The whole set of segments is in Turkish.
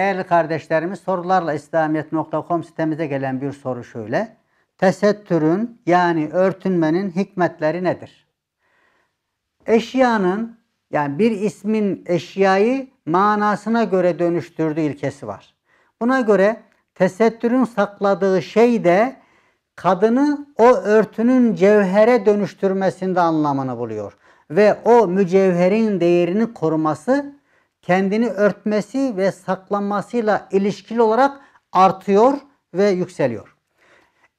Değerli kardeşlerimiz sorularla İslamiyet.com sitemize gelen bir soru şöyle. Tesettürün yani örtünmenin hikmetleri nedir? Eşyanın yani bir ismin eşyayı manasına göre dönüştürdüğü ilkesi var. Buna göre tesettürün sakladığı şey de kadını o örtünün cevhere dönüştürmesinde anlamını buluyor. Ve o mücevherin değerini koruması kendini örtmesi ve saklanmasıyla ilişkili olarak artıyor ve yükseliyor.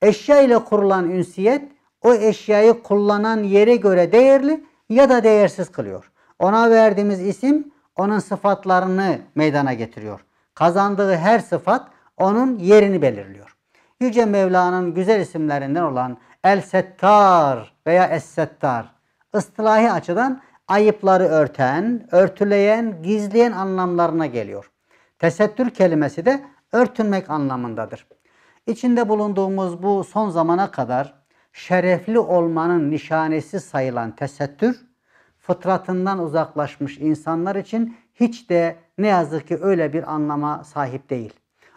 Eşya ile kurulan ünsiyet o eşyayı kullanan yere göre değerli ya da değersiz kılıyor. Ona verdiğimiz isim onun sıfatlarını meydana getiriyor. Kazandığı her sıfat onun yerini belirliyor. Yüce Mevla'nın güzel isimlerinden olan El Settar veya Es Settar ıstılahi açıdan ayıpları örten, örtüleyen, gizleyen anlamlarına geliyor. Tesettür kelimesi de örtünmek anlamındadır. İçinde bulunduğumuz bu son zamana kadar şerefli olmanın nişanesi sayılan tesettür, fıtratından uzaklaşmış insanlar için hiç de ne yazık ki öyle bir anlama sahip değil.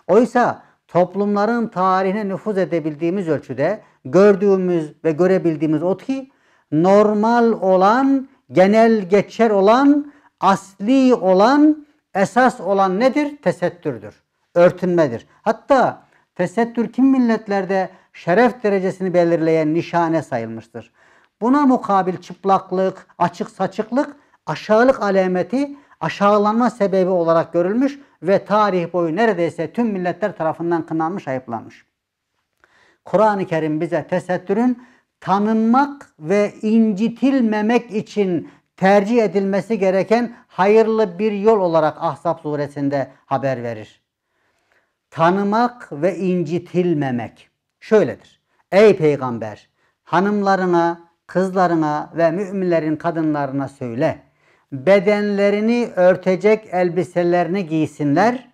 Oysa toplumların tarihine nüfuz edebildiğimiz ölçüde gördüğümüz ve görebildiğimiz o ki normal olan genel geçer olan, asli olan, esas olan nedir? Tesettürdür. Örtünmedir. Hatta tesettür kim milletlerde şeref derecesini belirleyen nişane sayılmıştır. Buna mukabil çıplaklık, açık saçıklık, aşağılık alameti aşağılanma sebebi olarak görülmüş ve tarih boyu neredeyse tüm milletler tarafından kınanmış, ayıplanmış. Kur'an-ı Kerim bize tesettürün tanınmak ve incitilmemek için tercih edilmesi gereken hayırlı bir yol olarak Ahzab suresinde haber verir. Tanımak ve incitilmemek şöyledir. Ey peygamber hanımlarına, kızlarına ve müminlerin kadınlarına söyle. Bedenlerini örtecek elbiselerini giysinler.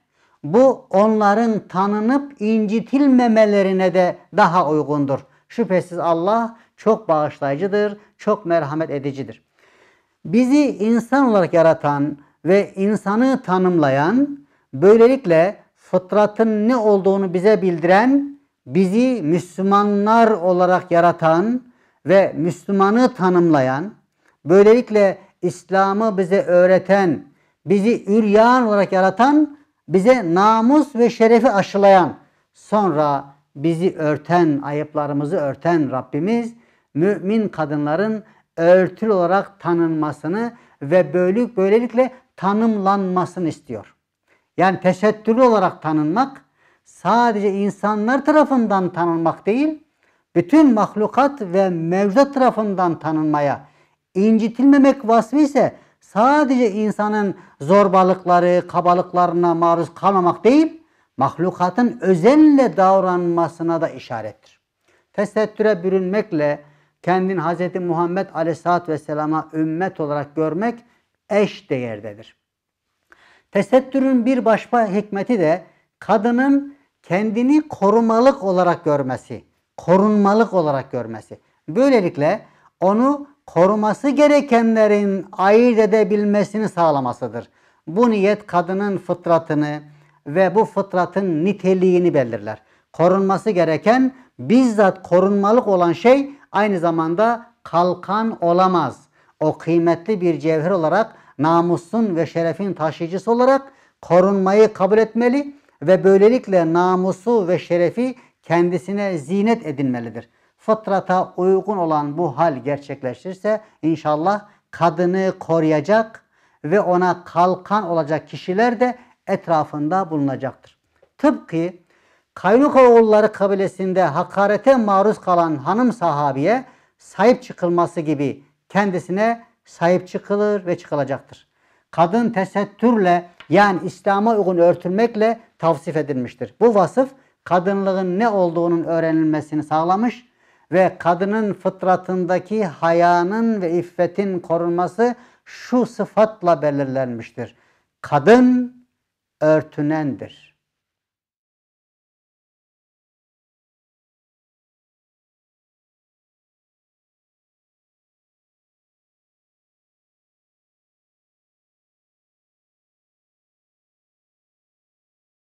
Bu onların tanınıp incitilmemelerine de daha uygundur. Şüphesiz Allah çok bağışlayıcıdır, çok merhamet edicidir. Bizi insan olarak yaratan ve insanı tanımlayan, böylelikle fıtratın ne olduğunu bize bildiren, bizi Müslümanlar olarak yaratan ve Müslümanı tanımlayan, böylelikle İslam'ı bize öğreten, bizi üryan olarak yaratan, bize namus ve şerefi aşılayan, sonra bizi örten, ayıplarımızı örten Rabbimiz mümin kadınların örtül olarak tanınmasını ve böylelik böylelikle tanımlanmasını istiyor. Yani tesettürlü olarak tanınmak sadece insanlar tarafından tanınmak değil, bütün mahlukat ve mevcut tarafından tanınmaya, incitilmemek vasfı ise sadece insanın zorbalıkları, kabalıklarına maruz kalmamak değil, mahlukatın özenle davranmasına da işarettir. Tesettüre bürünmekle kendin Hz. Muhammed Aleyhisselatü Vesselam'a ümmet olarak görmek eş değerdedir. Tesettürün bir başka hikmeti de kadının kendini korumalık olarak görmesi, korunmalık olarak görmesi. Böylelikle onu koruması gerekenlerin ayırt edebilmesini sağlamasıdır. Bu niyet kadının fıtratını, ve bu fıtratın niteliğini belirler. Korunması gereken bizzat korunmalık olan şey aynı zamanda kalkan olamaz. O kıymetli bir cevher olarak namusun ve şerefin taşıyıcısı olarak korunmayı kabul etmeli ve böylelikle namusu ve şerefi kendisine zinet edinmelidir. Fıtrata uygun olan bu hal gerçekleşirse inşallah kadını koruyacak ve ona kalkan olacak kişiler de etrafında bulunacaktır. Tıpkı kaynuka oğulları kabilesinde hakarete maruz kalan hanım sahabiye sahip çıkılması gibi kendisine sahip çıkılır ve çıkılacaktır. Kadın tesettürle yani İslam'a uygun örtülmekle tavsif edilmiştir. Bu vasıf kadınlığın ne olduğunun öğrenilmesini sağlamış ve kadının fıtratındaki hayanın ve iffetin korunması şu sıfatla belirlenmiştir. Kadın örtünendir.